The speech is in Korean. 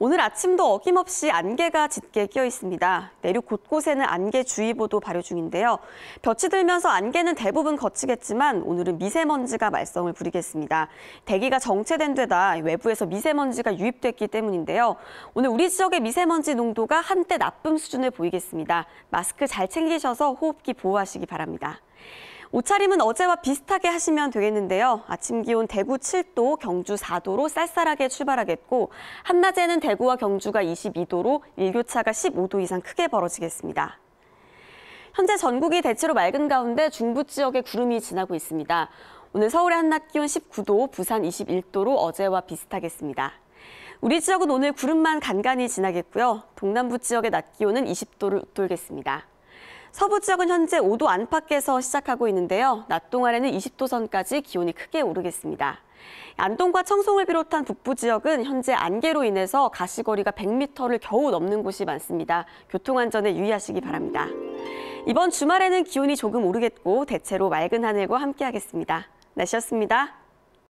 오늘 아침도 어김없이 안개가 짙게 끼어 있습니다. 내륙 곳곳에는 안개주의보도 발효 중인데요. 볕이 들면서 안개는 대부분 거치겠지만 오늘은 미세먼지가 말썽을 부리겠습니다. 대기가 정체된 데다 외부에서 미세먼지가 유입됐기 때문인데요. 오늘 우리 지역의 미세먼지 농도가 한때 나쁨 수준을 보이겠습니다. 마스크 잘 챙기셔서 호흡기 보호하시기 바랍니다. 옷차림은 어제와 비슷하게 하시면 되겠는데요. 아침 기온 대구 7도, 경주 4도로 쌀쌀하게 출발하겠고 한낮에는 대구와 경주가 22도로 일교차가 15도 이상 크게 벌어지겠습니다. 현재 전국이 대체로 맑은 가운데 중부 지역에 구름이 지나고 있습니다. 오늘 서울의 한낮 기온 19도, 부산 21도로 어제와 비슷하겠습니다. 우리 지역은 오늘 구름만 간간히 지나겠고요. 동남부 지역의 낮 기온은 20도를 웃돌겠습니다. 서부 지역은 현재 5도 안팎에서 시작하고 있는데요. 낮 동안에는 20도 선까지 기온이 크게 오르겠습니다. 안동과 청송을 비롯한 북부 지역은 현재 안개로 인해서 가시거리가 100m를 겨우 넘는 곳이 많습니다. 교통안전에 유의하시기 바랍니다. 이번 주말에는 기온이 조금 오르겠고 대체로 맑은 하늘과 함께하겠습니다. 날씨였습니다.